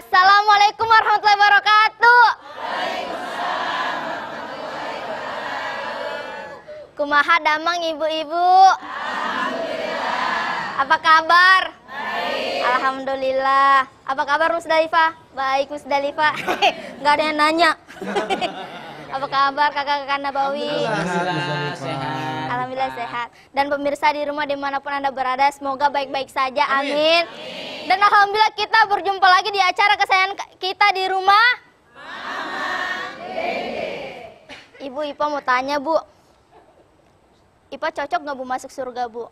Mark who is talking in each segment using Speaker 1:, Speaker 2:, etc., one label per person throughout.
Speaker 1: Assalamualaikum warahmatullahi wabarakatuh. Kumaha damang ibu-ibu? Alhamdulillah. Apa kabar? Baik. Alhamdulillah. Apa kabar Musdalifah? Baik Musdalifah. Gak ada yang nanya. Apa kabar kakak-kakak Nabawi? Alhamdulillah sehat. Alhamdulillah sehat. Dan pemirsa di rumah dimanapun Anda berada, semoga baik-baik saja. Amin. Amin. Dan alhamdulillah kita berjumpa lagi di acara kesayangan kita di rumah. Mama. Ibu Ipa mau tanya Bu, Ipa cocok nggak Bu masuk surga Bu?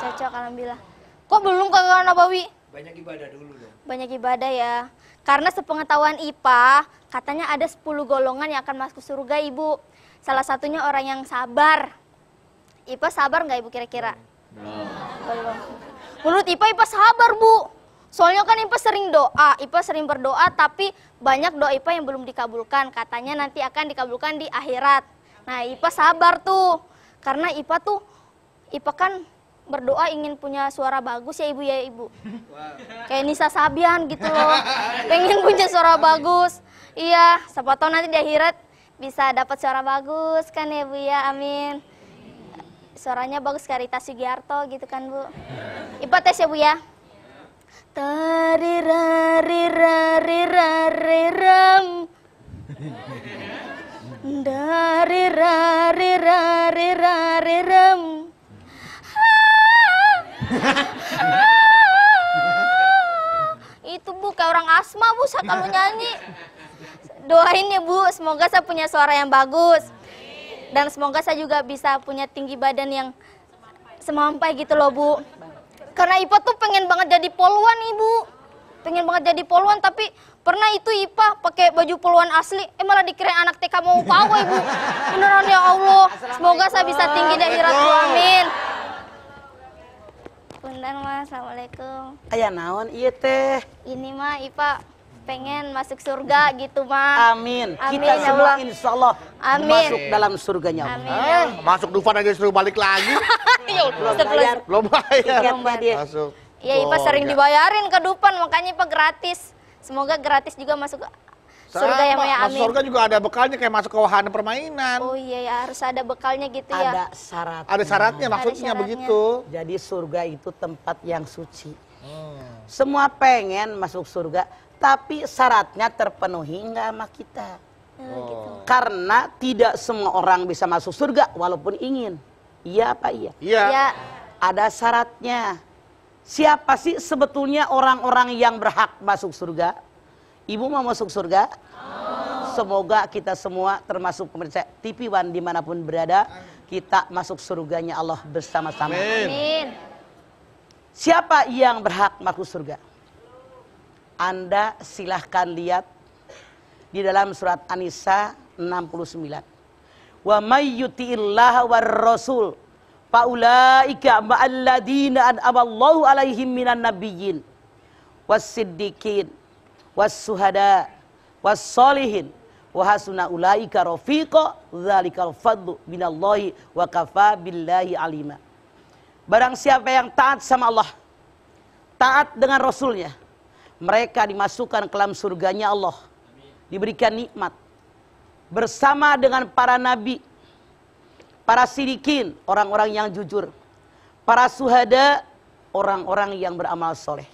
Speaker 1: Cocok alhamdulillah. Kok belum ke Nabawi?
Speaker 2: Banyak ibadah dulu dong.
Speaker 1: Banyak ibadah ya. Karena sepengetahuan IPA, katanya ada 10 golongan yang akan masuk surga Ibu. Salah satunya orang yang sabar. IPA sabar nggak Ibu kira-kira? Belum. Belum. Menurut Ipa, Ipa sabar Bu. Soalnya kan Ipa sering doa, Ipa sering berdoa tapi banyak doa Ipa yang belum dikabulkan. Katanya nanti akan dikabulkan di akhirat. Nah Ipa sabar tuh, karena Ipa tuh, Ipa kan berdoa ingin punya suara bagus ya ibu ya ibu. Kayak Nisa Sabian gitu loh, pengen punya suara bagus. Iya, siapa tahu nanti di akhirat bisa dapat suara bagus kan ya bu ya, amin suaranya bagus Karita Sugiarto gitu kan Bu. Ibu tes ya Bu ya. Tari rari rari rari ram. Dari rari rari rari ram. Itu Bu kayak orang asma Bu saat kalau nyanyi. Doain ya Bu, semoga saya punya suara yang bagus dan semoga saya juga bisa punya tinggi badan yang semampai gitu loh Bu. Karena IPA tuh pengen banget jadi poluan Ibu. Pengen banget jadi poluan tapi pernah itu IPA pakai baju poluan asli eh malah dikira anak TK mau pawai Ibu.
Speaker 3: Beneran ya Allah. Semoga saya bisa tinggi dan Ratu Amin.
Speaker 1: Punten Mas, Assalamualaikum.
Speaker 3: Ayah naon iya teh. Ini
Speaker 1: mah IPA pengen masuk surga gitu mak amin, amin kita ya semua insya
Speaker 4: Allah amin. masuk dalam surganya amin, ya masuk Dufan aja suruh balik lagi ya belum bayar belum bayar, belum bayar. Masuk. ya Ipa sering ya.
Speaker 1: dibayarin ke Dufan makanya Ipa gratis semoga gratis juga masuk
Speaker 4: surga ya mak ya. amin. Masuk surga juga ada bekalnya kayak masuk ke wahana permainan. Oh iya ya
Speaker 1: harus ada bekalnya gitu ya. Ada
Speaker 4: syaratnya. Ada syaratnya maksudnya ada syaratnya.
Speaker 3: begitu. Jadi surga itu tempat yang suci. Hmm. Semua pengen masuk surga tapi syaratnya terpenuhi enggak sama kita. Hmm, gitu. Oh. Karena tidak semua orang bisa masuk surga walaupun ingin. Iya apa iya? Iya. Ya. Ada syaratnya. Siapa sih sebetulnya orang-orang yang berhak masuk surga? Ibu mau masuk surga? Oh. Semoga kita semua termasuk pemirsa TV One dimanapun berada, kita masuk surganya Allah bersama-sama. Amin. Siapa yang berhak masuk surga? Anda silahkan lihat di dalam surat An-Nisa 69. Wa may yuti'illaha war rasul faulaika ma'alladina an'amallahu alaihim minan nabiyyin was-siddiqin was-suhada was-solihin wa hasuna ulaika rafiqa dzalikal fadlu minallahi wa kafa billahi alima. Barang siapa yang taat sama Allah, taat dengan Rasulnya, mereka dimasukkan ke dalam surganya Allah. Diberikan nikmat. Bersama dengan para nabi, para sidikin, orang-orang yang jujur, para suhada, orang-orang yang beramal soleh.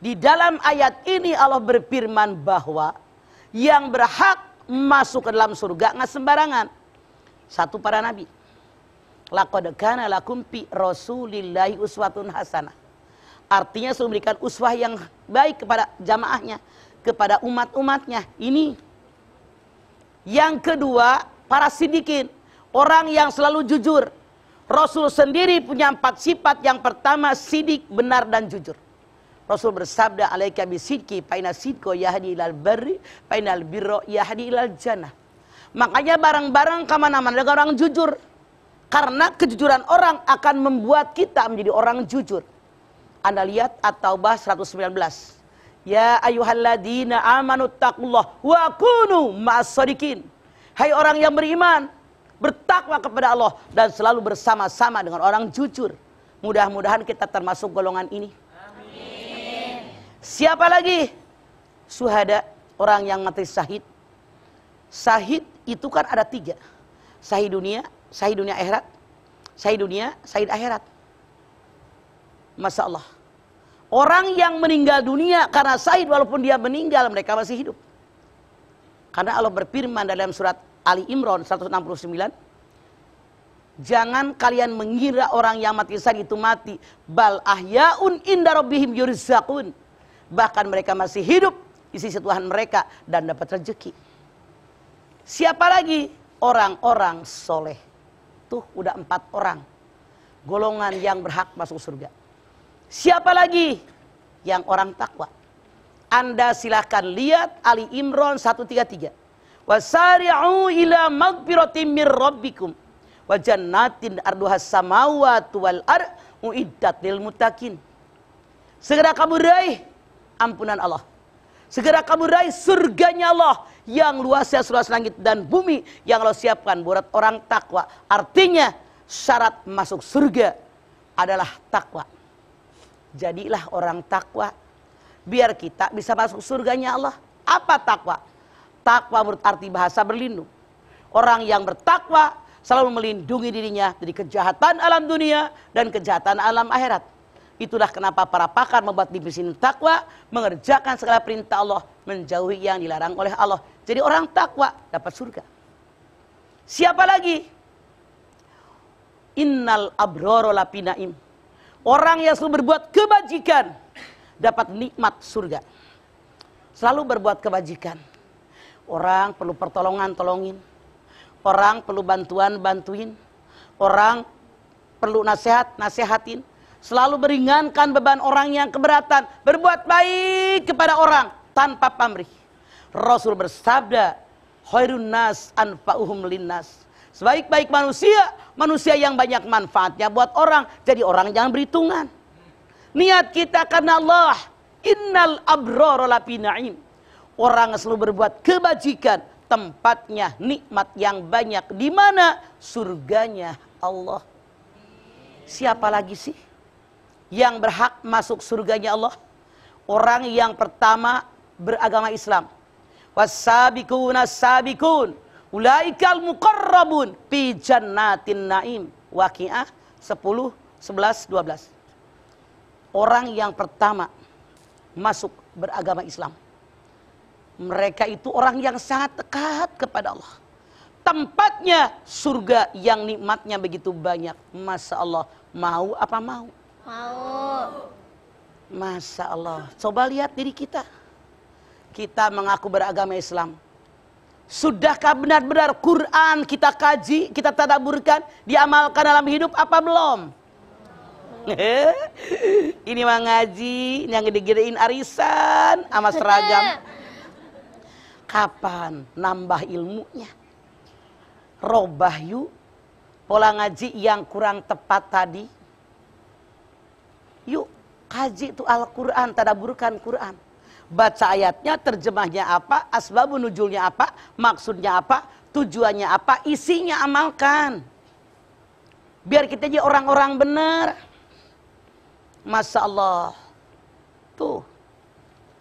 Speaker 3: Di dalam ayat ini Allah berfirman bahwa yang berhak masuk ke dalam surga nggak sembarangan. Satu para nabi. Lakodekana lakumpi Rasulillahi uswatun hasanah. Artinya suruh memberikan uswah yang baik kepada jamaahnya, kepada umat-umatnya. Ini. Yang kedua, para sidikin, orang yang selalu jujur. Rasul sendiri punya empat sifat. Yang pertama, sidik, benar dan jujur. Rasul bersabda, alaika bisidki, paina sidko yahdi ilal barri, paina birro yahdi ilal jannah. Makanya barang-barang kemana-mana dengan orang jujur. Karena kejujuran orang akan membuat kita menjadi orang jujur. Anda lihat At-Taubah 119. Ya ayyuhalladzina amanu taqullah wa kunu maas Hai orang yang beriman, bertakwa kepada Allah dan selalu bersama-sama dengan orang jujur. Mudah-mudahan kita termasuk golongan ini. Amin. Siapa lagi? Suhada, orang yang mati sahid sahid itu kan ada tiga. sahid dunia, sahid dunia akhirat, sahid dunia, sahid akhirat. Masya Allah. Orang yang meninggal dunia karena syahid walaupun dia meninggal mereka masih hidup. Karena Allah berfirman dalam surat Ali Imran 169 Jangan kalian mengira orang yang mati syahid itu mati bal ahyaun inda rabbihim yurizakun, Bahkan mereka masih hidup di sisi Tuhan mereka dan dapat rezeki. Siapa lagi? Orang-orang soleh. Tuh udah empat orang. Golongan yang berhak masuk surga. Siapa lagi yang orang takwa? Anda silahkan lihat Ali Imran 133. Wasari'u ila magfiratin mir rabbikum Wajannatin arduhas arduha wal ar lil mutakin. Segera kamu raih ampunan Allah. Segera kamu raih surganya Allah yang luasnya seluas langit dan bumi yang Allah siapkan buat orang takwa. Artinya syarat masuk surga adalah takwa. Jadilah orang takwa. Biar kita bisa masuk surganya Allah. Apa takwa? Takwa berarti bahasa berlindung. Orang yang bertakwa selalu melindungi dirinya dari kejahatan alam dunia dan kejahatan alam akhirat. Itulah kenapa para pakar membuat divisi takwa, mengerjakan segala perintah Allah, menjauhi yang dilarang oleh Allah. Jadi orang takwa dapat surga. Siapa lagi? Innal abroro lapinaim. Orang yang selalu berbuat kebajikan dapat nikmat surga. Selalu berbuat kebajikan. Orang perlu pertolongan, tolongin. Orang perlu bantuan, bantuin. Orang perlu nasihat, nasihatin. Selalu meringankan beban orang yang keberatan. Berbuat baik kepada orang tanpa pamrih. Rasul bersabda, khairun nas anfa'uhum linnas Sebaik-baik manusia, manusia yang banyak manfaatnya buat orang. Jadi orang jangan berhitungan. Niat kita karena Allah. Innal abrara lafi na'im. Orang selalu berbuat kebajikan, tempatnya nikmat yang banyak di mana surganya Allah. Siapa lagi sih yang berhak masuk surganya Allah? Orang yang pertama beragama Islam. Wasabiquna sabiqun. Ulaikal muqarrabun fi jannatin naim. Waqiah 10, 11, 12. Orang yang pertama masuk beragama Islam. Mereka itu orang yang sangat dekat kepada Allah. Tempatnya surga yang nikmatnya begitu banyak. Masa Allah mau apa mau?
Speaker 1: Mau.
Speaker 3: Masa Allah. Coba lihat diri kita. Kita mengaku beragama Islam Sudahkah benar-benar Quran kita kaji, kita tadaburkan, diamalkan dalam hidup apa belum? ini mah ngaji yang digedein arisan sama seragam. Kapan nambah ilmunya? Robah yuk pola ngaji yang kurang tepat tadi. Yuk kaji itu Al-Quran, tadaburkan Quran baca ayatnya, terjemahnya apa, asbabun nujulnya apa, maksudnya apa, tujuannya apa, isinya amalkan. Biar kita jadi orang-orang benar. Masya Allah. Tuh,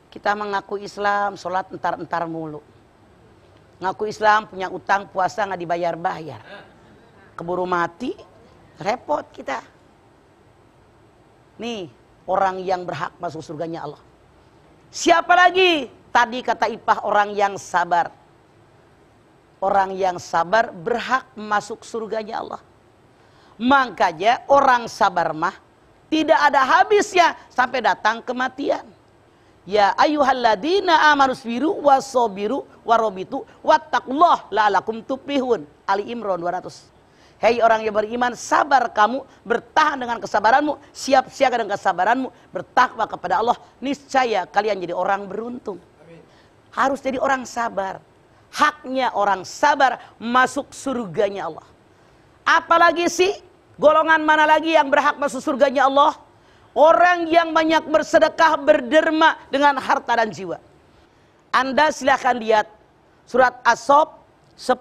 Speaker 3: kita mengaku Islam, sholat entar-entar mulu. Ngaku Islam, punya utang, puasa nggak dibayar-bayar. Keburu mati, repot kita. Nih, orang yang berhak masuk surganya Allah. Siapa lagi? Tadi kata Ipah orang yang sabar. Orang yang sabar berhak masuk surganya Allah. Makanya orang sabar mah tidak ada habisnya sampai datang kematian. Ya ayuhalladina amanu wasobiru warobitu warabitu wattaqullah la'alakum tuflihun. Ali Imran 200. Hei orang yang beriman, sabar kamu, bertahan dengan kesabaranmu, siap siaga dengan kesabaranmu, bertakwa kepada Allah, niscaya kalian jadi orang beruntung. Harus jadi orang sabar. Haknya orang sabar masuk surganya Allah. Apalagi sih golongan mana lagi yang berhak masuk surganya Allah? Orang yang banyak bersedekah berderma dengan harta dan jiwa. Anda silahkan lihat surat Asop 10,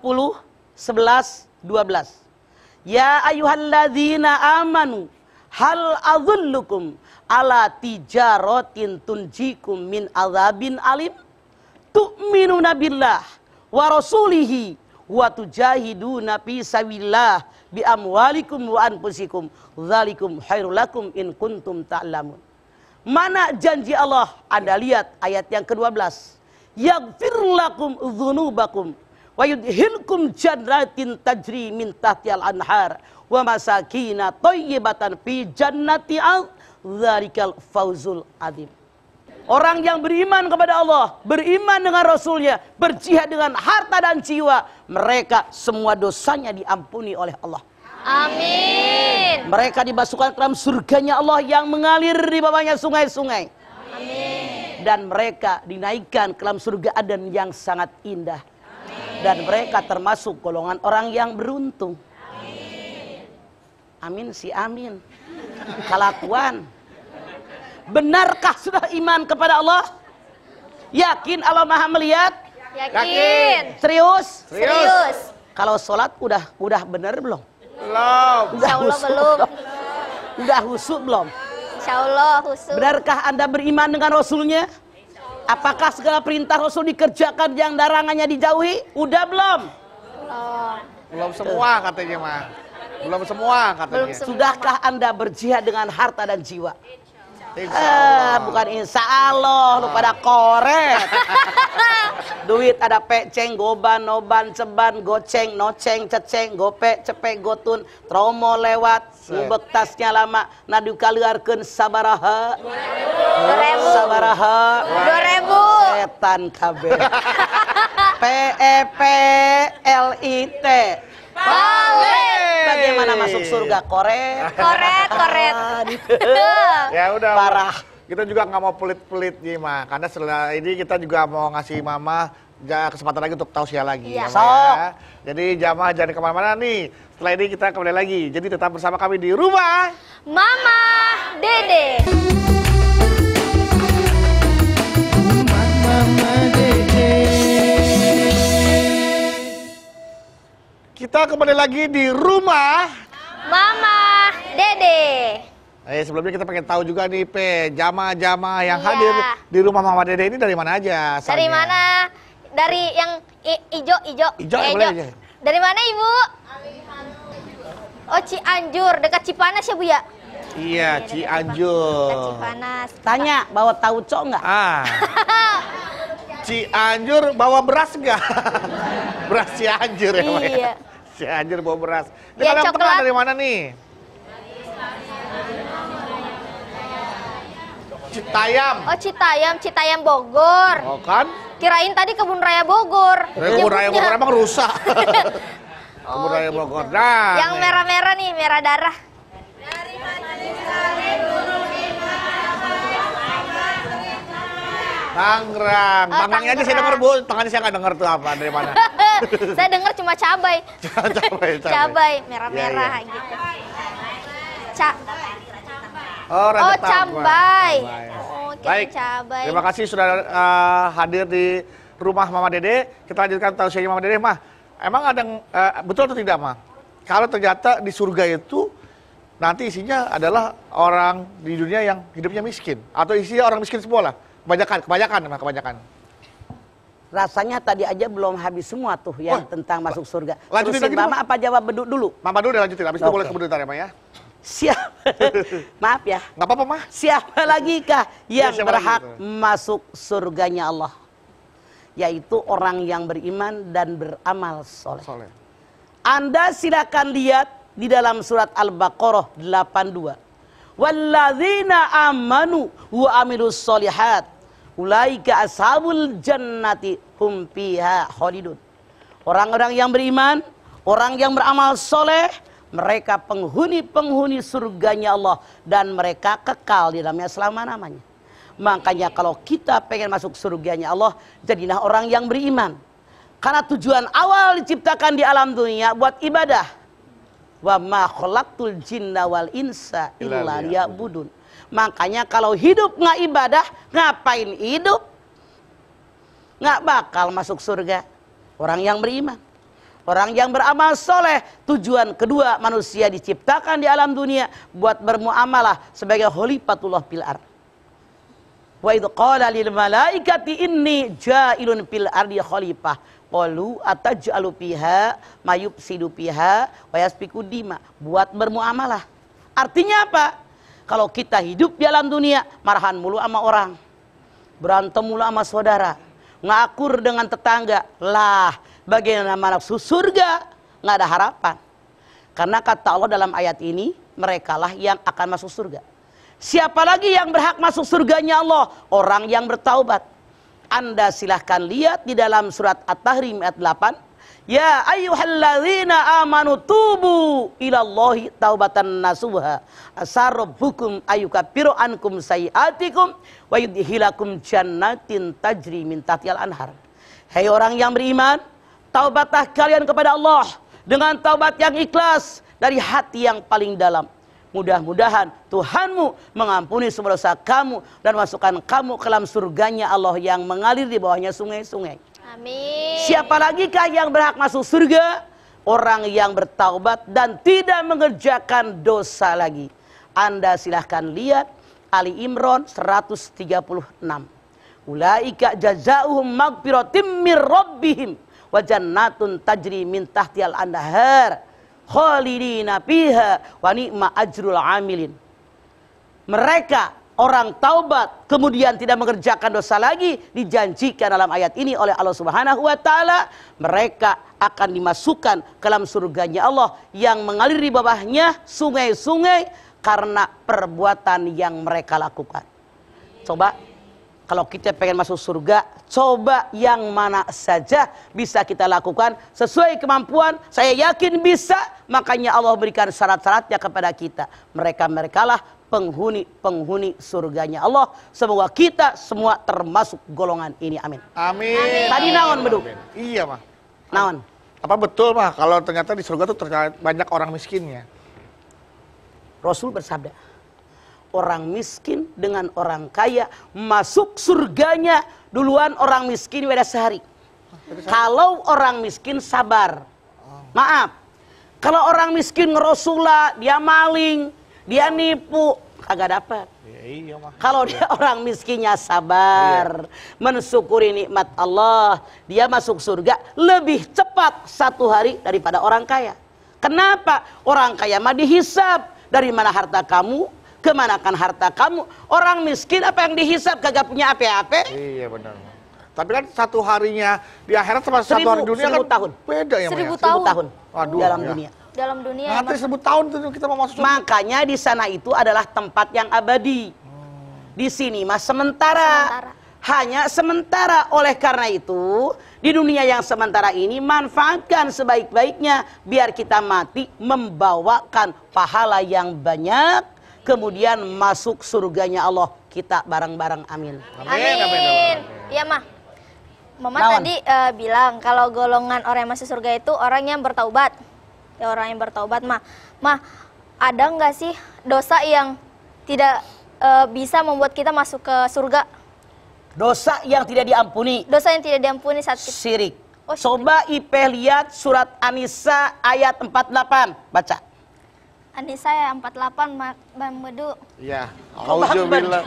Speaker 3: 11, 12. Ya ayuhalladzina amanu hal azullukum ala tijaratin tunjikum min azabin alim tu'minu nabillah wa rasulihi wa tujahiduna fi sabilillah bi amwalikum wa anfusikum dzalikum khairul lakum in kuntum ta'lamun mana janji Allah Anda lihat ayat yang ke-12 yaghfir lakum dzunubakum wa yudhilkum jannatin tajri min tahtial anhar wa masakina thayyibatan fi jannati dzalikal fauzul adzim Orang yang beriman kepada Allah, beriman dengan Rasulnya, berjihad dengan harta dan jiwa, mereka semua dosanya diampuni oleh Allah.
Speaker 1: Amin.
Speaker 3: Mereka dimasukkan ke dalam surganya Allah yang mengalir di bawahnya sungai-sungai. Amin. Dan mereka dinaikkan ke dalam surga Aden yang sangat indah. Dan mereka termasuk golongan orang yang beruntung. Amin si amin. Kelakuan. Benarkah sudah iman kepada Allah? Yakin Allah Maha melihat?
Speaker 4: Yakin.
Speaker 3: Serius? Serius. Kalau sholat udah udah benar belum?
Speaker 4: Belum. Udah husu, belum.
Speaker 3: Udah husuk belum? Insya Allah husuk. Benarkah Anda beriman dengan Rasulnya? Apakah segala perintah Rasul dikerjakan yang darangannya dijauhi? Udah belum? Belum. Belum semua katanya mah. Belum semua katanya. Sudahkah Anda berjihad dengan harta dan jiwa? Eh, bukan insya Allah, lu pada korek Duit ada peceng, goban, noban, ceban, goceng, noceng, ceceng, gope, cepek, gotun, tromo lewat, ngubek tasnya lama, nadu kaluarkan sabaraha. Dorebu. Sabaraha. Dorebu. Setan KB P E P L I T. Palet. Bagaimana masuk surga? Koret. Koret,
Speaker 5: koret.
Speaker 4: ya udah. Parah. Kita juga nggak mau pelit-pelit nih, Ma. Karena setelah ini kita juga mau ngasih Mama kesempatan lagi untuk tausiah lagi. Iya. Ya, ya. Jadi jamaah jangan kemana-mana nih. Setelah ini kita kembali lagi. Jadi tetap bersama kami di rumah.
Speaker 1: Mama Dede.
Speaker 4: Kita kembali lagi di rumah
Speaker 1: Mama Dede.
Speaker 4: Eh, sebelumnya kita pengen tahu juga nih, Pe, jama jama yang iya. hadir di rumah Mama Dede ini dari mana aja? Asalnya? Dari mana?
Speaker 1: Dari yang ijo-ijo. Ijo, ijo. ijo. Ya, eh, dari mana, Ibu? Oh, Cianjur, dekat Cipanas ya, Bu ya? Iya,
Speaker 3: iya Cianjur. Cipanas. Tanya, bawa tahu cok nggak? Ah.
Speaker 4: Cianjur bawa beras enggak? beras Cianjur ya, Pak. Ya? Iya. Cianjur bawa beras. Ini ya, kalian teman dari mana nih?
Speaker 1: Citayam. Oh, Citayam, Citayam Bogor. Oh, kan? Kirain tadi Kebun Raya Bogor.
Speaker 4: Kebun Kebun Raya Bogor emang rusak. oh, gitu. Kebun Raya Bogor. Nah, Yang
Speaker 1: merah-merah nih, merah darah. Dari Guru
Speaker 4: Tangerang. Ah, tangannya aja saya denger, Bu. Tangannya saya nggak denger tuh apa dari mana.
Speaker 1: saya denger cuma cabai.
Speaker 4: cabai, cabai. Cabai iya, merah-merah ya,
Speaker 1: ya. gitu. Ca
Speaker 4: Oh, oh cabai. cabai. Oh, Baik. cabai. Terima kasih sudah uh, hadir di rumah Mama Dede. Kita lanjutkan tahu saya Mama Dede, Mah. Emang ada uh, betul atau tidak, Ma? Kalau ternyata di surga itu nanti isinya adalah orang di dunia yang hidupnya miskin atau isinya orang miskin semua lah kebanyakan, kebanyakan,
Speaker 3: kebanyakan. Rasanya tadi aja belum habis semua tuh yang oh, tentang masuk surga. Lanjutin Terusin lagi Mama apa jawab beduk dulu? Mama dulu deh lanjutin, habis itu Oke. boleh ntar ya, Ma ya. Siap. Maaf ya. Nggak apa-apa, Ma. Siapa lagi kah yang ya, berhak lagi, masuk surganya Allah? Yaitu orang yang beriman dan beramal soleh. Soleh. Anda silakan lihat di dalam surat Al-Baqarah 82. Walladzina amanu wa amilus solihat Ulaika ashabul jannati hum fiha khalidun. Orang-orang yang beriman, orang yang beramal soleh, mereka penghuni-penghuni surganya Allah dan mereka kekal di dalamnya selama-namanya. Makanya kalau kita pengen masuk surganya Allah, jadilah orang yang beriman. Karena tujuan awal diciptakan di alam dunia buat ibadah. Wa ma khalaqtul jinna wal insa illa liya'budun. Makanya kalau hidup nggak ibadah, ngapain hidup? Nggak bakal masuk surga. Orang yang beriman. Orang yang beramal soleh, tujuan kedua manusia diciptakan di alam dunia buat bermuamalah sebagai holipatullah pilar. Wa qala lil malaikati inni ja'ilun fil ardi khalifah. Qalu ataj'alu fiha fiha wa Buat bermuamalah. Artinya apa? Kalau kita hidup di alam dunia, marahan mulu sama orang. Berantem mulu sama saudara. Ngakur dengan tetangga. Lah, bagaimana nafsu surga? Nggak ada harapan. Karena kata Allah dalam ayat ini, merekalah yang akan masuk surga. Siapa lagi yang berhak masuk surganya Allah? Orang yang bertaubat. Anda silahkan lihat di dalam surat At-Tahrim ayat 8 Ya ayyuhalladzina amanu tubu ilallahi taubatan nasuha asarabbukum ayukaffiru ankum sayiatikum wa yudhilakum jannatin tajri min tahtihal anhar. Hai hey orang yang beriman, taubatlah kalian kepada Allah dengan taubat yang ikhlas dari hati yang paling dalam. Mudah-mudahan Tuhanmu mengampuni semua dosa kamu dan masukkan kamu ke dalam surganya Allah yang mengalir di bawahnya sungai-sungai. Amin. Siapa lagikah yang berhak masuk surga? Orang yang bertaubat dan tidak mengerjakan dosa lagi. Anda silahkan lihat Ali Imran 136. Ulaika jazauhum magfiratim mir rabbihim wa jannatun tajri min tahtiyal anhar khalidina fiha wa ni'ma ajrul amilin. Mereka orang taubat kemudian tidak mengerjakan dosa lagi dijanjikan dalam ayat ini oleh Allah Subhanahu wa taala mereka akan dimasukkan ke dalam surganya Allah yang mengalir di bawahnya sungai-sungai karena perbuatan yang mereka lakukan. Coba kalau kita pengen masuk surga, coba yang mana saja bisa kita lakukan sesuai kemampuan. Saya yakin bisa, makanya Allah berikan syarat-syaratnya kepada kita. Mereka-merekalah penghuni-penghuni surganya Allah. Semoga kita semua termasuk golongan ini. Amin.
Speaker 4: Amin. Tadi naon, Beduk?
Speaker 3: Iya, Mah. Naon? Apa betul, Mah, kalau ternyata di surga tuh ternyata banyak orang miskinnya? Rasul bersabda, orang miskin dengan orang kaya masuk surganya duluan orang miskin pada sehari. Kalau orang miskin sabar. Maaf. Kalau orang miskin ngerosula, dia maling, dia nipu, kagak dapat. Ya, iya, Kalau dia iya. orang miskinnya sabar, iya. mensyukuri nikmat Allah, dia masuk surga lebih cepat satu hari daripada orang kaya. Kenapa? Orang kaya mah dihisap. Dari mana harta kamu? kemanakan harta kamu orang miskin apa yang dihisap kagak punya apa-apa iya benar tapi kan satu harinya di akhirat sama seribu, satu hari dunia kan seribu kan tahun. beda ya, ya? seribu tahun, seribu tahun.
Speaker 4: Aduh, dalam ya. dunia
Speaker 3: dalam dunia ya, nanti seribu tahun itu kita mau masuk makanya di sana itu adalah tempat yang abadi hmm. di sini mas sementara, sementara hanya sementara oleh karena itu di dunia yang sementara ini manfaatkan sebaik-baiknya biar kita mati membawakan pahala yang banyak kemudian masuk surganya Allah kita bareng-bareng amin.
Speaker 1: Amin. amin. Iya mah. Mama Naon? tadi uh, bilang kalau golongan orang yang masuk surga itu orang yang bertaubat. Ya orang yang bertaubat mah. Mah, ada nggak sih dosa yang tidak uh, bisa membuat kita masuk ke surga?
Speaker 3: Dosa yang tidak diampuni. Dosa yang tidak diampuni saat kita... Sirik. Oh, Coba Ipeh lihat surat Anisa ayat 48. Baca.
Speaker 1: Anissa ya 48 Bang Bedu.
Speaker 4: Iya. Auzubillah.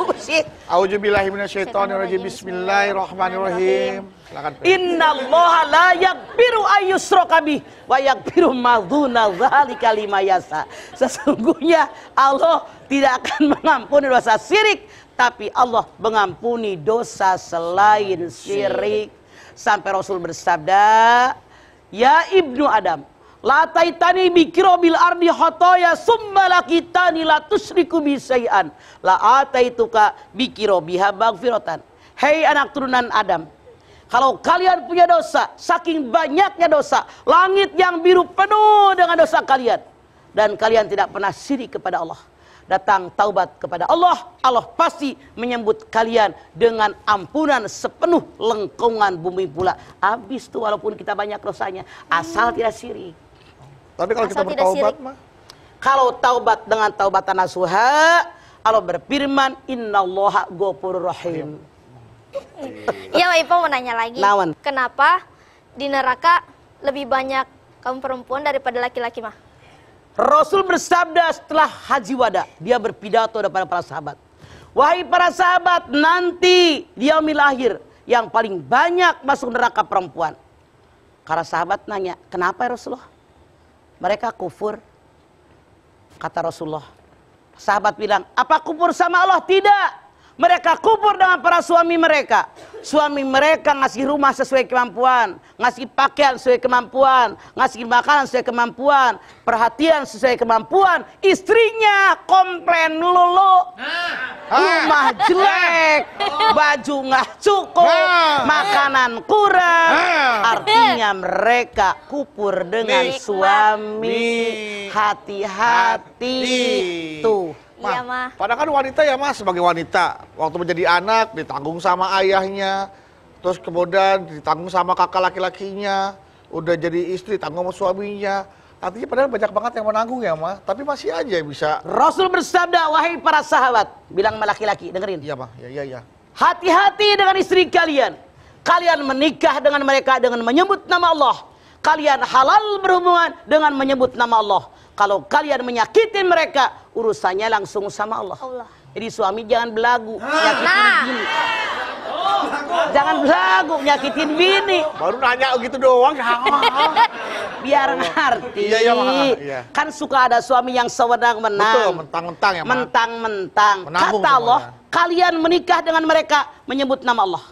Speaker 4: Auzubillahi minasyaitonirrajim. Bismillahirrahmanirrahim. Silakan. Innallaha la
Speaker 3: yaghfiru ayyusraka bih wa yaghfiru ma dzuna dzalika liman yasa. Sesungguhnya Allah tidak akan mengampuni dosa syirik, tapi Allah mengampuni dosa selain syirik. Sampai Rasul bersabda, "Ya Ibnu Adam, La tani bikiro bil ardi hotoya summa lakitani la tusriku bisay'an. La tuka bikiro biha bagfirotan. Hei anak turunan Adam. Kalau kalian punya dosa, saking banyaknya dosa, langit yang biru penuh dengan dosa kalian. Dan kalian tidak pernah siri kepada Allah. Datang taubat kepada Allah, Allah pasti menyambut kalian dengan ampunan sepenuh lengkungan bumi pula. Habis itu walaupun kita banyak dosanya, asal tidak siri. Tapi kalau Asal kita bertaubat mah kalau taubat dengan taubat nasuha Allah berfirman innallaha ghafurur rahim.
Speaker 4: Iya,
Speaker 1: iya Pak Ipo mau nanya lagi. Nawan. Kenapa di neraka lebih banyak kaum perempuan daripada laki-laki mah?
Speaker 3: Rasul bersabda setelah haji wada, dia berpidato kepada para sahabat. Wahai para sahabat, nanti dia milahir yang paling banyak masuk neraka perempuan. Karena sahabat nanya, kenapa ya Rasulullah? mereka kufur kata Rasulullah sahabat bilang apa kufur sama Allah tidak mereka kubur dengan para suami mereka. Suami mereka ngasih rumah sesuai kemampuan, ngasih pakaian sesuai kemampuan, ngasih makanan sesuai kemampuan, perhatian sesuai kemampuan. Istrinya komplain lulu,
Speaker 2: rumah
Speaker 3: jelek, oh. baju nggak cukup, makanan kurang. Artinya mereka kubur dengan suami. Hati-hati tuh. Ma, iya, Ma.
Speaker 4: Padahal kan wanita ya, Mas, sebagai wanita. Waktu menjadi anak, ditanggung sama ayahnya. Terus kemudian ditanggung sama kakak laki-lakinya. Udah jadi istri, tanggung sama suaminya.
Speaker 3: Artinya padahal banyak banget yang menanggung ya, Ma. Tapi masih aja bisa. Rasul bersabda, wahai para sahabat. Bilang sama laki-laki, dengerin. Iya, Ma. Iya, iya, iya. Hati-hati dengan istri kalian. Kalian menikah dengan mereka dengan menyebut nama Allah. Kalian halal berhubungan dengan menyebut nama Allah kalau kalian menyakiti mereka, urusannya langsung sama Allah. Allah. Jadi suami jangan belagu nyakitin nah. bini. Jangan belagu nyakitin bini. Baru nanya gitu doang. Biar ngerti. Iya, iya, iya. Kan suka ada suami yang sewenang menang. Betul, mentang-mentang ya. Mentang-mentang. Kata Allah, kalian menikah dengan mereka menyebut nama Allah.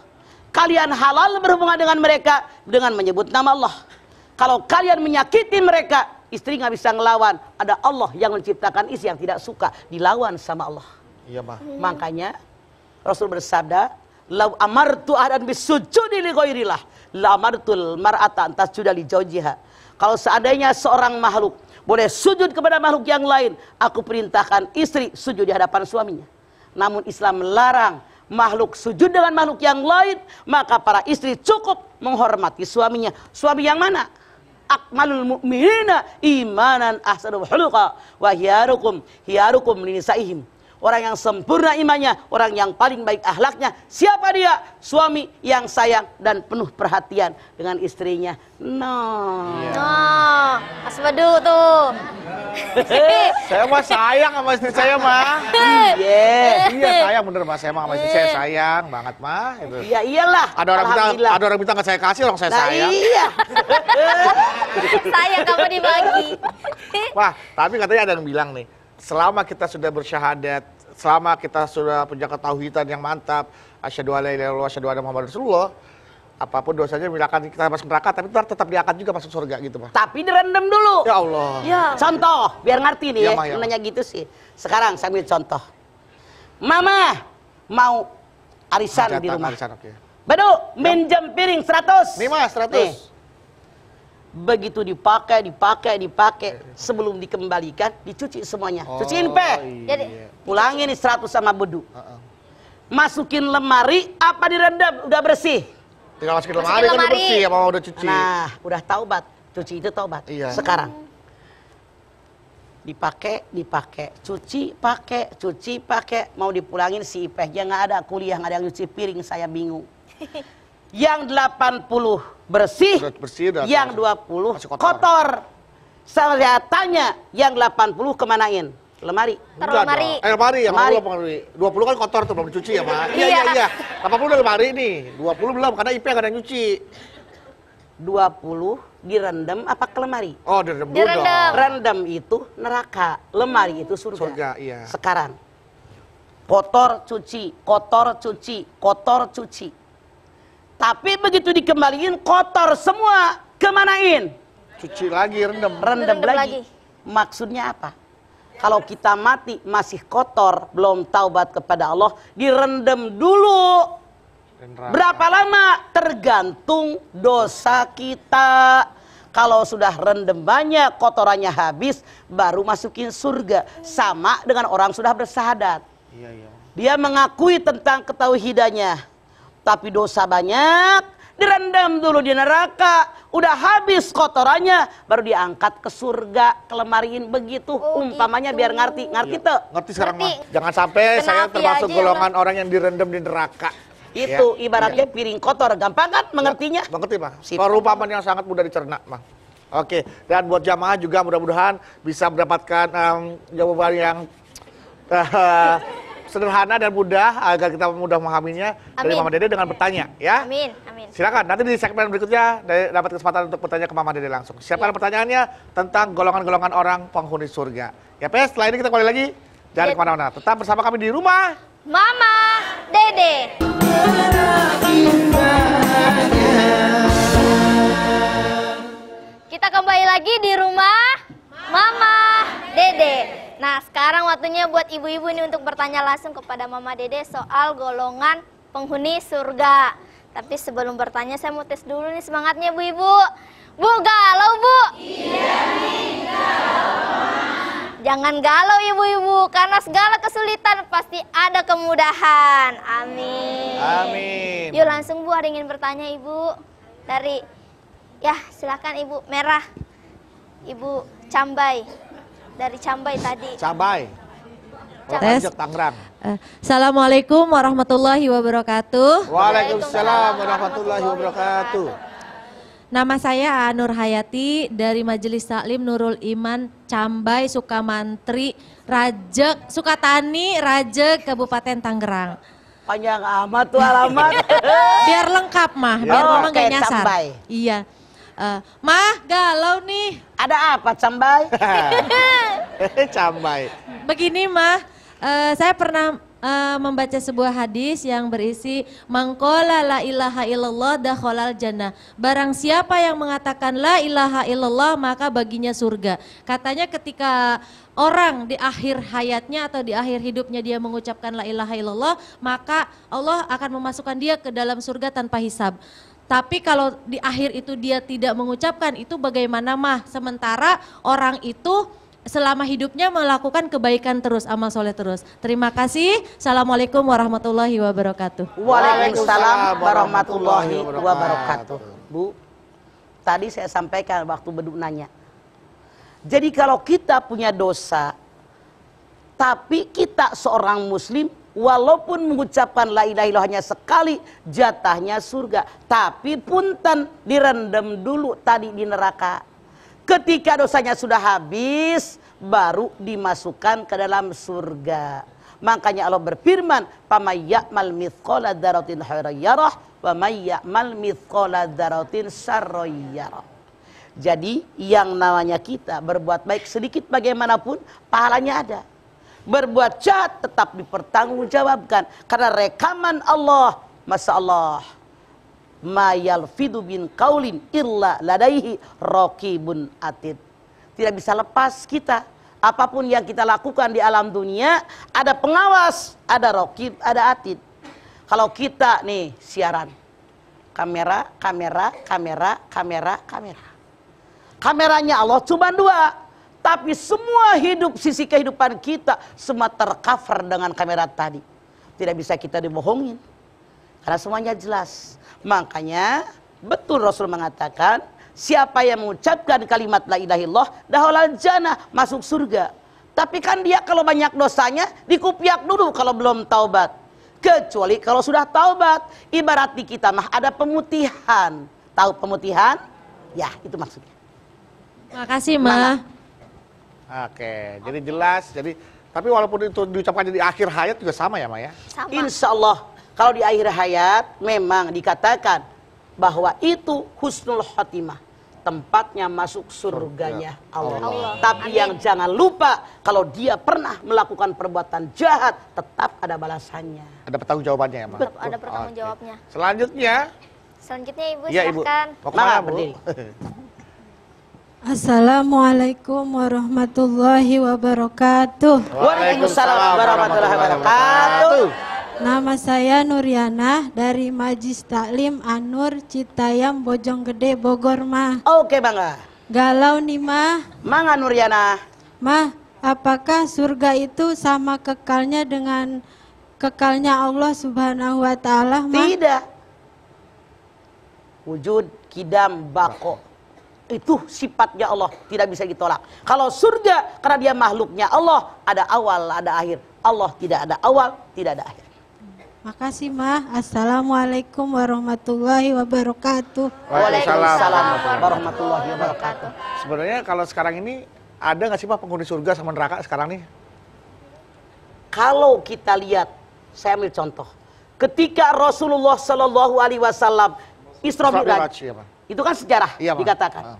Speaker 3: Kalian halal berhubungan dengan mereka dengan menyebut nama Allah. Kalau kalian menyakiti mereka Istri nggak bisa ngelawan. Ada Allah yang menciptakan istri yang tidak suka. Dilawan sama Allah. Iya, Ma. Iya. Makanya Rasul bersabda, "Lau amartu adan bisujudi li ghairillah, lamartul amartul mar'ata an tasjuda li Kalau seandainya seorang makhluk boleh sujud kepada makhluk yang lain, aku perintahkan istri sujud di hadapan suaminya. Namun Islam melarang makhluk sujud dengan makhluk yang lain, maka para istri cukup menghormati suaminya. Suami yang mana? أكمل المؤمنين إيمانا أحسن خلقا وهياركم هياركم لنسائهم orang yang sempurna imannya, orang yang paling baik akhlaknya, Siapa dia? Suami yang sayang dan penuh perhatian dengan istrinya. No. Iya. No. Mas tuh. Eh, saya mah sayang sama istri saya mah. Iya. Iya sayang
Speaker 4: bener mas, saya mah sama istri saya iya. sayang banget mah. Gitu. Iya
Speaker 3: iyalah. Ada orang minta,
Speaker 4: ada orang minta nggak saya kasih, orang saya nah, sayang. Iya. sayang kamu dibagi. Wah, tapi katanya ada yang bilang nih, selama kita sudah bersyahadat, selama kita sudah punya ketauhidan yang mantap, asyhadu alla ilaha illallah asyhadu anna muhammadar rasulullah, apapun dosanya misalkan kita masuk neraka tapi tetap, tetap diangkat juga masuk surga gitu pak.
Speaker 3: Tapi direndam dulu. Ya Allah. Ya. Contoh, biar ngerti nih ya, ya. ya. nanya gitu sih. Sekarang saya ambil contoh. Mama mau arisan Hajatan, di rumah. Arisan, okay. Badu, ya. minjam piring seratus. Nih mas, 100 begitu dipakai, dipakai, dipakai sebelum dikembalikan dicuci semuanya. Oh, Cuciin pe. iya. pulangin nih 100 sama bedu. Uh -uh. Masukin lemari apa direndam udah bersih. Tinggal masukin, masukin lemari, lemari kan udah bersih apa mau udah cuci. Nah, udah taubat. Cuci itu taubat. Iya. Sekarang dipakai, dipakai, cuci, pakai, cuci, pakai, mau dipulangin si Ipeh, ya nggak ada kuliah, nggak ada yang cuci piring, saya bingung. Yang delapan puluh bersih, bersih dan yang 20 kotor. kotor. Saya tanya yang 80 kemanain? Lemari. Taruh lemari. Eh, lemari ya, lemari. 20 kan kotor tuh belum dicuci ya, Pak. iya, iya, iya. 80 iya. udah lemari nih. 20 belum karena IP enggak ada yang nyuci. 20 direndam apa ke lemari? Oh, direndam direndam. Rendam itu neraka, lemari itu surga. Surga, iya. Sekarang. Kotor cuci, kotor cuci, kotor cuci. Tapi begitu dikembaliin kotor semua. Kemanain? Cuci lagi, rendem. Rendem, lagi. lagi. Maksudnya apa? Kalau kita mati masih kotor, belum taubat kepada Allah, direndam dulu. Berapa lama? Tergantung dosa kita. Kalau sudah rendam banyak, kotorannya habis, baru masukin surga. Sama dengan orang sudah bersahadat. Iya, iya. Dia mengakui tentang ketauhidannya tapi dosa banyak direndam dulu di neraka, udah habis kotorannya, baru diangkat ke surga, kelemarin begitu oh, umpamanya gitu. biar ngerti, ngerti iya. tuh? Ngerti sekarang ngerti. mah. Jangan
Speaker 4: sampai Kenapa saya ya, termasuk golongan orang yang direndam di neraka.
Speaker 3: Itu ya, ibaratnya ya. piring kotor,
Speaker 4: gampang kan iya. mengertinya? Ya, mengerti, Mah. Perumpamaan yang sangat mudah dicerna, Mah. Oke, dan buat jamaah juga mudah-mudahan bisa mendapatkan um, jawaban yang uh, sederhana dan mudah agar kita mudah memahaminya amin. dari Mama Dede dengan bertanya ya. Amin. Amin. Silakan nanti di segmen berikutnya dapat kesempatan untuk bertanya ke Mama Dede langsung. Siapkan ya. pertanyaannya tentang golongan-golongan orang penghuni surga. Ya Pes, setelah ini kita kembali lagi. dari iya. kemana-mana. Tetap bersama kami di rumah.
Speaker 1: Mama Dede. Kita kembali lagi di rumah Mama Dede. Nah, sekarang waktunya buat ibu-ibu ini untuk bertanya langsung kepada Mama Dede soal golongan penghuni surga. Tapi sebelum bertanya, saya mau tes dulu nih semangatnya Bu Ibu. Bu, galau Bu? Iya, Jangan galau Ibu-Ibu, karena segala kesulitan pasti ada kemudahan. Amin. Amin. Yuk langsung Bu, ada ingin bertanya Ibu. Dari, ya silahkan Ibu Merah, Ibu Cambai dari Cambai tadi.
Speaker 4: Cambai. Tes. Tangerang.
Speaker 5: Eh, Assalamualaikum warahmatullahi wabarakatuh.
Speaker 4: Waalaikumsalam warahmatullahi wabarakatuh.
Speaker 5: Nama saya Anur Hayati dari Majelis Taklim Nurul Iman Cambai Sukamantri Rajek Sukatani Rajek Kabupaten Tangerang.
Speaker 3: Panjang amat tuh alamat.
Speaker 5: biar lengkap mah, biar oh, mama gak nyasar. Cambai. Iya uh, mah galau nih. Ada
Speaker 3: apa cambai? cambai.
Speaker 5: Begini mah, uh, saya pernah uh, membaca sebuah hadis yang berisi mangkola la ilaha illallah dakholal jannah. Barang siapa yang mengatakan la ilaha illallah maka baginya surga. Katanya ketika orang di akhir hayatnya atau di akhir hidupnya dia mengucapkan la ilaha illallah maka Allah akan memasukkan dia ke dalam surga tanpa hisab. Tapi kalau di akhir itu dia tidak mengucapkan itu bagaimana mah? Sementara orang itu selama hidupnya melakukan kebaikan terus, amal soleh terus. Terima kasih. Assalamualaikum warahmatullahi wabarakatuh. Waalaikumsalam
Speaker 3: warahmatullahi wabarakatuh. Bu, tadi saya sampaikan waktu beduk nanya. Jadi kalau kita punya dosa, tapi kita seorang muslim walaupun mengucapkan la ilaha hanya sekali jatahnya surga tapi punten direndam dulu tadi di neraka ketika dosanya sudah habis baru dimasukkan ke dalam surga makanya Allah berfirman pamay mithqala dzarratin khairan yarah wa may mithqala dzarratin jadi yang namanya kita berbuat baik sedikit bagaimanapun pahalanya ada berbuat jahat tetap dipertanggungjawabkan karena rekaman Allah masa Allah mayal fidubin kaulin illa ladaihi rokibun atid tidak bisa lepas kita apapun yang kita lakukan di alam dunia ada pengawas ada rokib ada atid kalau kita nih siaran kamera kamera kamera kamera kamera kameranya Allah cuma dua tapi semua hidup, sisi kehidupan kita semua tercover dengan kamera tadi. Tidak bisa kita dibohongin. Karena semuanya jelas. Makanya betul Rasul mengatakan, siapa yang mengucapkan kalimat la ilahillah dahulal jannah masuk surga. Tapi kan dia kalau banyak dosanya dikupiak dulu kalau belum taubat. Kecuali kalau sudah taubat, ibarat di kita mah ada pemutihan. Tahu pemutihan? Ya, itu maksudnya. Terima kasih Ma. Mana?
Speaker 4: Oke, jadi jelas. Jadi tapi walaupun itu diucapkan di akhir
Speaker 3: hayat juga sama ya, Maya? Sama. Insya Allah kalau di akhir hayat memang dikatakan bahwa itu husnul khotimah tempatnya masuk surganya Allah. Allah. Tapi Amin. yang jangan lupa kalau dia pernah melakukan perbuatan jahat tetap ada balasannya. Ada pertanggung jawabannya ya, Ma? Ada pertanggung jawabnya. Selanjutnya.
Speaker 1: Selanjutnya Ibu ya, silahkan. Ibu. Mau kemana,
Speaker 5: Assalamualaikum warahmatullahi wabarakatuh. Waalaikumsalam warahmatullahi
Speaker 3: wabarakatuh.
Speaker 5: Nama saya Nuriana dari Majlis Taklim Anur Citayam Bojonggede Bogor mah. Oke bangga. Galau nih mah. Mangga Nuriana. Mah, apakah surga itu sama kekalnya dengan
Speaker 3: kekalnya
Speaker 5: Allah Subhanahu wa taala
Speaker 3: mah? Tidak. Wujud kidam bako itu sifatnya Allah, tidak bisa ditolak. Kalau surga karena dia makhluknya Allah, ada awal, ada akhir. Allah tidak ada awal, tidak ada akhir.
Speaker 5: Makasih Mah. Assalamualaikum warahmatullahi wabarakatuh.
Speaker 3: Waalaikumsalam
Speaker 4: warahmatullahi wabarakatuh. Sebenarnya kalau sekarang
Speaker 3: ini ada nggak sih Mah penghuni surga sama neraka sekarang nih? Kalau kita lihat, saya ambil contoh. Ketika Rasulullah Shallallahu Alaihi Wasallam Isra Mi'raj, ya, itu kan sejarah iya, dikatakan. Ah.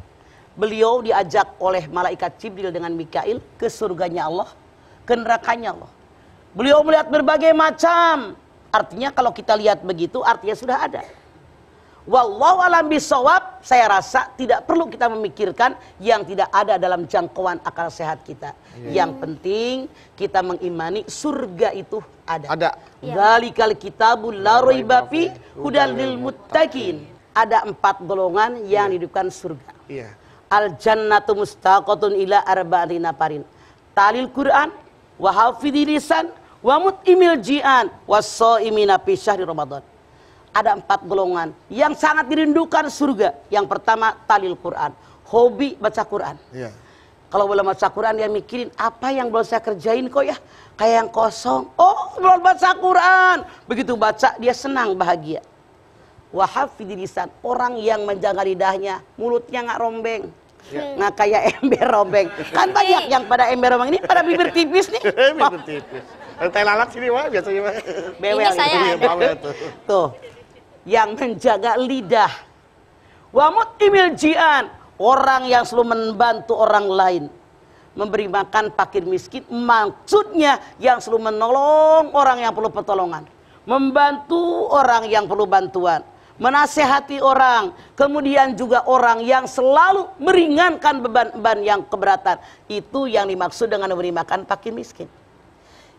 Speaker 3: Beliau diajak oleh malaikat Jibril dengan Mikail ke surganya Allah, ke nerakanya Allah. Beliau melihat berbagai macam. Artinya kalau kita lihat begitu artinya sudah ada. Wallahu alam bisawab, saya rasa tidak perlu kita memikirkan yang tidak ada dalam jangkauan akal sehat kita. Yeah. Iya. Yang penting kita mengimani surga itu ada. Ada. Zalikal iya. Dalikal kitabul la raiba fi hudal lil muttaqin ada empat golongan yang yeah. dihidupkan surga. Yeah. Al jannatu mustaqatun ila arba'ati nafarin. Talil Quran wa hafidhi lisan wa mut'imil ji'an wa shaimina fi syahri Ramadan. Ada empat golongan yang sangat dirindukan surga. Yang pertama talil Quran, hobi baca Quran. Yeah. Kalau belum baca Quran dia mikirin apa yang belum saya kerjain kok ya kayak yang kosong. Oh belum baca Quran. Begitu baca dia senang bahagia. Wahafidi lisan orang yang menjaga lidahnya mulutnya nggak rombeng ya. nggak kayak ember rombeng kan banyak yang pada ember rombeng ini pada bibir tipis nih. bibir tipis. Tai lalat sini mah biasanya mah. Bewel. Ini iya, gitu. saya. Tuh yang menjaga lidah. Wamut imil jian orang yang selalu membantu orang lain memberi makan pakir miskin maksudnya yang selalu menolong orang yang perlu pertolongan membantu orang yang perlu bantuan menasehati orang, kemudian juga orang yang selalu meringankan beban-beban yang keberatan. Itu yang dimaksud dengan memberi makan fakir miskin.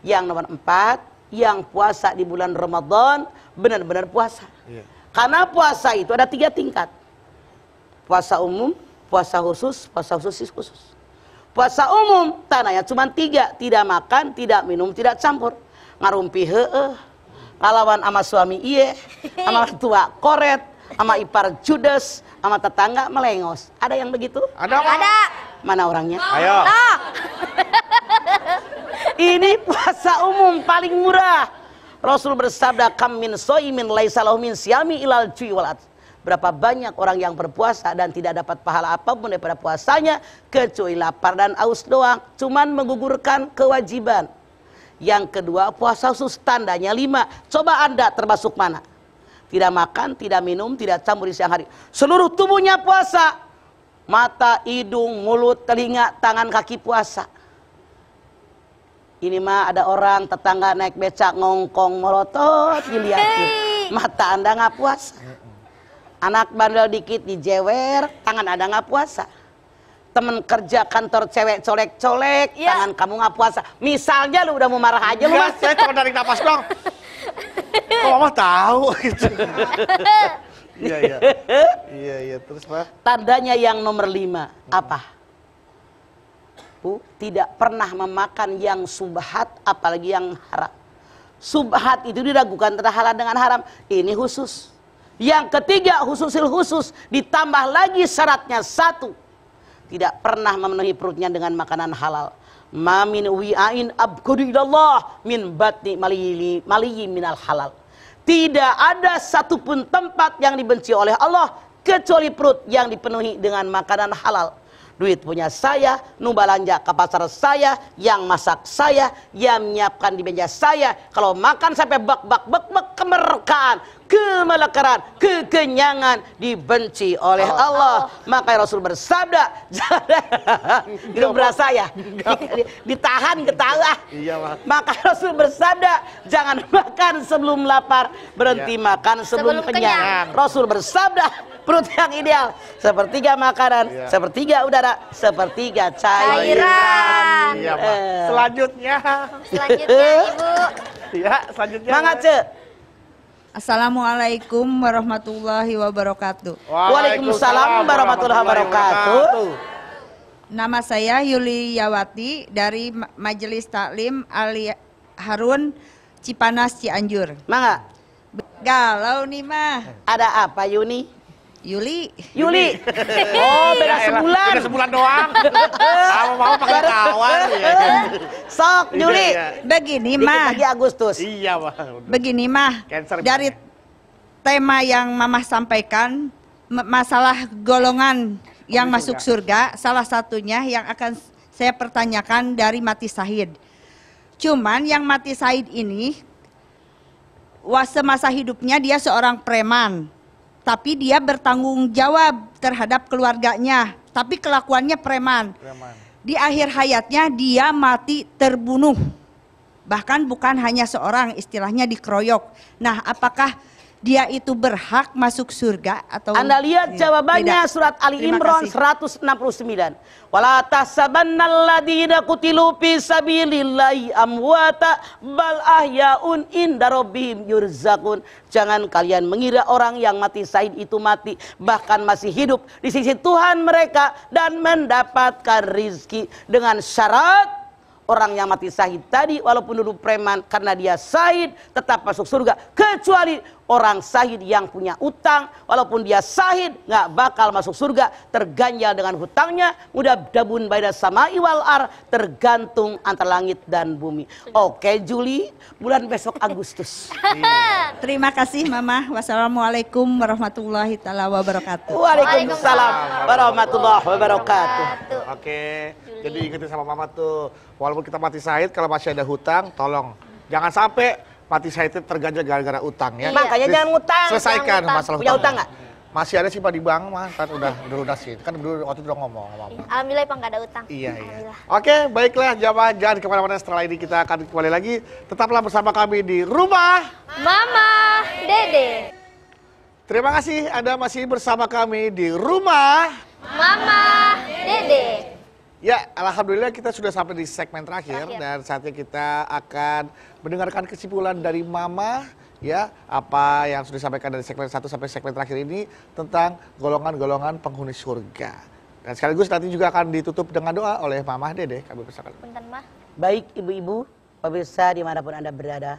Speaker 3: Yang nomor empat, yang puasa di bulan Ramadan benar-benar puasa. Iya. Karena puasa itu ada tiga tingkat. Puasa umum, puasa khusus, puasa khusus khusus. Puasa umum tanahnya cuma tiga, tidak makan, tidak minum, tidak campur. Ngarumpi heeh, lawan sama suami iye sama ketua koret sama ipar judes sama tetangga melengos ada yang begitu ada ada mana orangnya ayo ini puasa umum paling murah Rasul bersabda kam min soimin laisalahu min siami ilal cuy walat Berapa banyak orang yang berpuasa dan tidak dapat pahala apapun daripada puasanya kecuali lapar dan aus doang, cuman menggugurkan kewajiban. Yang kedua puasa khusus tandanya lima. Coba anda termasuk mana? Tidak makan, tidak minum, tidak campur di siang hari. Seluruh tubuhnya puasa. Mata, hidung, mulut, telinga, tangan, kaki puasa. Ini mah ada orang tetangga naik becak ngongkong melotot dilihatin. Mata anda nggak puasa. Anak bandel dikit dijewer, tangan anda nggak puasa temen kerja kantor cewek colek-colek, ya. tangan kamu nggak puasa. Misalnya lu udah mau marah aja lu mas. Saya cuma narik napas doang. Kok mama tahu gitu. Iya, iya.
Speaker 4: Iya, iya. Terus Pak?
Speaker 3: Tandanya yang nomor lima, apa? Bu, tidak pernah memakan yang subhat apalagi yang haram. Subhat itu diragukan antara halal dengan haram. Ini khusus. Yang ketiga khususil khusus ditambah lagi syaratnya satu tidak pernah memenuhi perutnya dengan makanan halal. Mamin wi'ain abkudu min batni maliyi maliyi minal halal. Tidak ada satupun tempat yang dibenci oleh Allah kecuali perut yang dipenuhi dengan makanan halal. Duit punya saya, nubalanja ke pasar saya, yang masak saya, yang menyiapkan di meja saya. Kalau makan sampai bak bak bak bak kemerkaan, kemelekaran, kekenyangan dibenci oleh Allah. Oh. Allah. Maka Rasul bersabda, jangan berasa ya, ditahan ketawa. Iya, Maka Rasul bersabda, jangan makan sebelum lapar, berhenti iya. makan sebelum, sebelum kenyang. kenyang. Rasul bersabda, perut yang ideal, sepertiga makanan, iya. sepertiga udara, sepertiga cairan. Iya,
Speaker 4: iya eh. Selanjutnya.
Speaker 3: Selanjutnya, Ibu.
Speaker 4: Ya, selanjutnya. Mangat, Cek.
Speaker 2: Assalamualaikum warahmatullahi wabarakatuh. Waalaikumsalam warahmatullahi wabarakatuh. Nama saya Yuli Yawati dari Majelis Taklim Ali Harun Cipanas Cianjur. Mangga. Galau nih mah. Ada apa Yuni? Yuli. Yuli. Oh, beda iya, sebulan. Beda sebulan doang. Sama mau pakai kawan. Ya? Sok, iya, Yuli. Iya. Begini, Mah. lagi Agustus. Iya, Mah. Begini, Mah. Dari tema yang Mama sampaikan, masalah golongan yang oh, masuk surga. surga, salah satunya yang akan saya pertanyakan dari mati sahid. Cuman yang mati sahid ini, semasa hidupnya dia seorang preman tapi dia bertanggung jawab terhadap keluarganya, tapi kelakuannya preman. preman. Di akhir hayatnya dia mati terbunuh. Bahkan bukan hanya seorang, istilahnya dikeroyok. Nah, apakah dia itu berhak masuk surga
Speaker 3: atau Anda lihat ya, jawabannya tidak. surat Ali Terima Imran kasih. 169. Wala tasabannalladzina qutilu fi sabilillahi amwata bal ahyaun inda rabbihim yurzaqun. Jangan kalian mengira orang yang mati syahid itu mati, bahkan masih hidup di sisi Tuhan mereka dan mendapatkan rizki dengan syarat orang yang mati sahid tadi walaupun dulu preman karena dia sahid tetap masuk surga kecuali orang sahid yang punya utang walaupun dia sahid nggak bakal masuk surga terganjal dengan hutangnya udah dabun baida sama iwal ar tergantung antara langit dan bumi oke Juli bulan besok Agustus
Speaker 2: terima kasih Mama wassalamualaikum warahmatullahi taala wabarakatuh
Speaker 3: waalaikumsalam warahmatullahi wabarakatuh oke
Speaker 4: jadi ingetin sama Mama tuh walaupun kita mati sahid kalau masih ada hutang tolong jangan sampai Pati saya itu terganjal gara-gara utang ya. Iya. Makanya jangan utang. Selesaikan jangan utang. masalah utang. Punya utang nggak? Masih ada sih Pak di bank mah kan udah udah lunas sih. Kan dulu waktu itu udah ngomong sama Pak.
Speaker 1: Alhamdulillah Pak enggak ada utang. Iya iya.
Speaker 4: Oke, baiklah jamaah jangan kemana mana setelah ini kita akan kembali lagi. Tetaplah bersama kami di rumah
Speaker 1: Mama Dede.
Speaker 4: Terima kasih Anda masih bersama kami di rumah
Speaker 5: Mama Dede.
Speaker 4: Ya, alhamdulillah kita sudah sampai di segmen terakhir, terakhir. dan saatnya kita akan mendengarkan kesimpulan dari Mama ya apa yang sudah disampaikan dari segmen satu sampai segmen terakhir ini tentang golongan-golongan penghuni surga. Dan sekaligus nanti juga akan ditutup dengan doa
Speaker 3: oleh Mama Dede kami persilakan. Bentar, Mah. Baik ibu-ibu, pemirsa dimanapun Anda berada,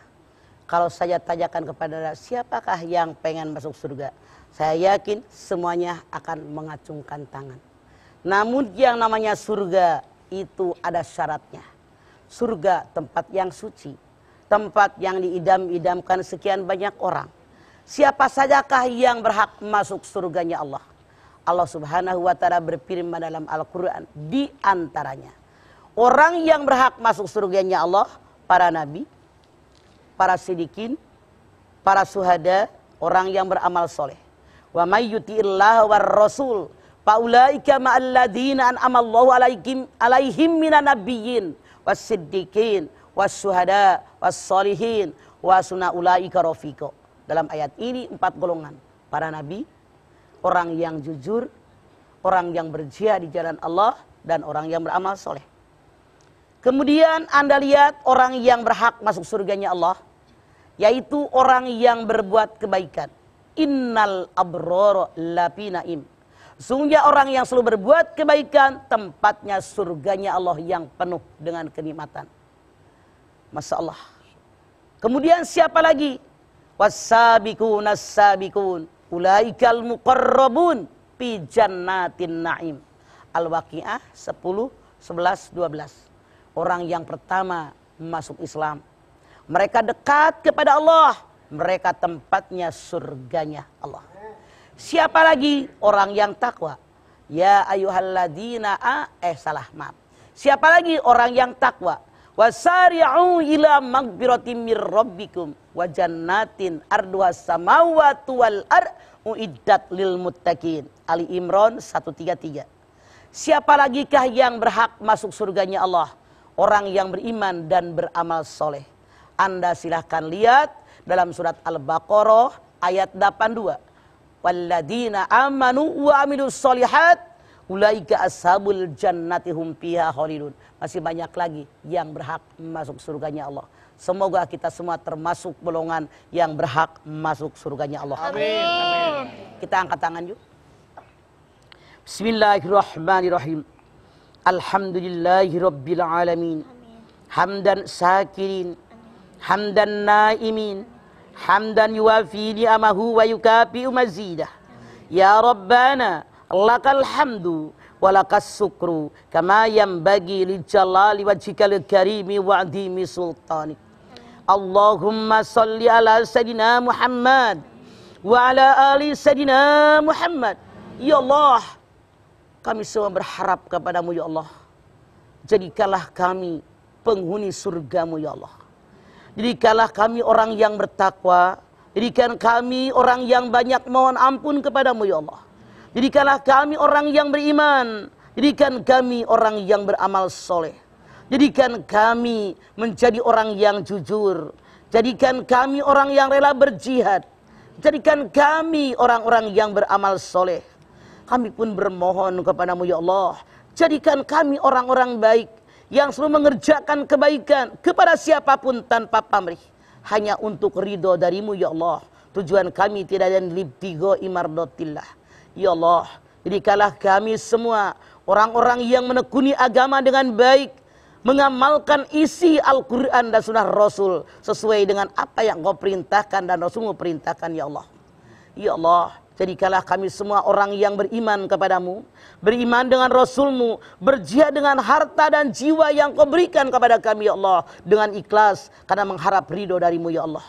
Speaker 3: kalau saya tanyakan kepada siapakah yang pengen masuk surga? Saya yakin semuanya akan mengacungkan tangan. Namun yang namanya surga itu ada syaratnya. Surga tempat yang suci, tempat yang diidam-idamkan sekian banyak orang. Siapa sajakah yang berhak masuk surganya Allah? Allah Subhanahu wa taala berfirman dalam Al-Qur'an di antaranya. Orang yang berhak masuk surganya Allah, para nabi, para sidikin, para suhada, orang yang beramal soleh. Wa mayyuti'illah wa rasul Faulaika ma'alladina an'ama Allahu alaihim alaihim minan nabiyyin was-siddiqin was-syuhada was-sholihin wa ulaika rafiqo. Dalam ayat ini empat golongan para nabi, orang yang jujur, orang yang berjihad di jalan Allah dan orang yang beramal soleh. Kemudian Anda lihat orang yang berhak masuk surganya Allah yaitu orang yang berbuat kebaikan. Innal abroro lapi naim. Sungguhnya orang yang selalu berbuat kebaikan, tempatnya surganya Allah yang penuh dengan kenikmatan. Masya Allah. Kemudian siapa lagi? Wassabiqun as-sabiqun ulaikal muqarrabun fi na'im. Al-Waqiah 10, 11, 12. Orang yang pertama masuk Islam. Mereka dekat kepada Allah. Mereka tempatnya surganya Allah. Siapa lagi orang yang takwa? Ya ayyuhalladzina a ah, eh salah maaf. Siapa lagi orang yang takwa? Wasari'u ila maghfiratin mir rabbikum wa jannatin arduha samawati wal ar uiddat lil muttaqin. Ali Imran 133. Siapa lagikah yang berhak masuk surganya Allah? Orang yang beriman dan beramal soleh. Anda silahkan lihat dalam surat Al-Baqarah ayat 82. Walladina amanu wa amilus solihat Ulaika ashabul jannati hum holidun. Masih banyak lagi yang berhak masuk surganya Allah. Semoga kita semua termasuk golongan yang berhak masuk surganya Allah. Amin. Amin. Kita angkat tangan yuk. Bismillahirrahmanirrahim. Alhamdulillahirabbil alamin. Hamdan sakirin. Hamdan naimin. hamdan yuwafi ni'amahu wa yukafi mazidah ya rabbana lakal hamdu wa lakas syukru kama yanbaghi li jalali wajhikal karim wa 'azimi sultani Allahumma salli ala sayyidina Muhammad wa ala ali sayyidina Muhammad ya Allah kami semua berharap kepadamu ya Allah jadikanlah kami penghuni surgamu ya Allah Jadikanlah kami orang yang bertakwa. Jadikan kami orang yang banyak mohon ampun kepadamu ya Allah. Jadikanlah kami orang yang beriman. Jadikan kami orang yang beramal soleh. Jadikan kami menjadi orang yang jujur. Jadikan kami orang yang rela berjihad. Jadikan kami orang-orang yang beramal soleh. Kami pun bermohon kepadamu ya Allah. Jadikan kami orang-orang baik yang selalu mengerjakan kebaikan kepada siapapun tanpa pamrih hanya untuk ridho darimu ya Allah tujuan kami tidak ada libtigo imardotillah ya Allah Jadi kalah kami semua orang-orang yang menekuni agama dengan baik mengamalkan isi Al-Quran dan sunnah Rasul sesuai dengan apa yang kau perintahkan dan Rasulmu perintahkan ya Allah ya Allah Jadikalah kami semua orang yang beriman kepadamu, beriman dengan Rasulmu, berjihad dengan harta dan jiwa yang kau berikan kepada kami ya Allah dengan ikhlas karena mengharap ridho darimu ya Allah.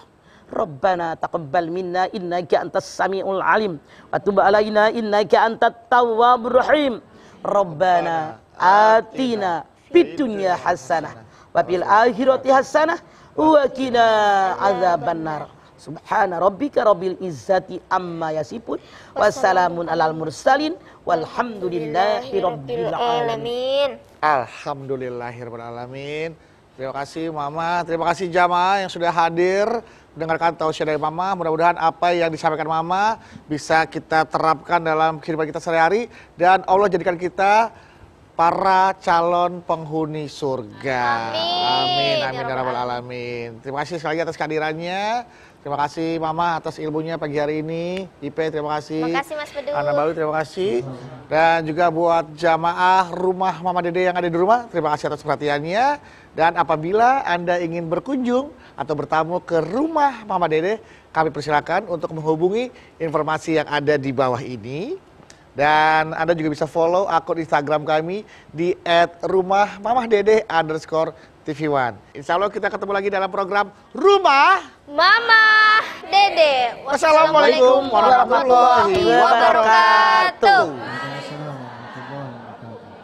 Speaker 3: Rabbana taqabbal minna innaka antas samiul alim wa tub alaina innaka antat tawwabur rahim. Rabbana atina fid dunya hasanah wa fil akhirati hasanah wa qina adzabannar. Subhana rabbika rabbil izzati amma yasifun wassalamun alal mursalin walhamdulillahi rabbil alamin.
Speaker 4: rabbil alamin. Terima kasih Mama, terima kasih jamaah yang sudah hadir mendengarkan tausiah dari Mama. Mudah-mudahan apa yang disampaikan Mama bisa kita terapkan dalam kehidupan kita sehari-hari dan Allah jadikan kita para calon penghuni surga. Amin. Amin. Amin. Ya, ya Rabbal Alamin. Terima kasih sekali atas kehadirannya. Terima kasih Mama atas ilmunya pagi hari ini. Ipe terima kasih. Terima kasih Mas Bedu. Ana Balu terima kasih. Dan juga buat jamaah rumah Mama Dede yang ada di rumah, terima kasih atas perhatiannya. Dan apabila Anda ingin berkunjung atau bertamu ke rumah Mama Dede, kami persilakan untuk menghubungi informasi yang ada di bawah ini. Dan Anda juga bisa follow akun Instagram kami di @rumahmamadede_tv1. Insya Allah kita ketemu lagi dalam program Rumah
Speaker 1: Mama, Dede. Wassalamualaikum warahmatullahi wabarakatuh.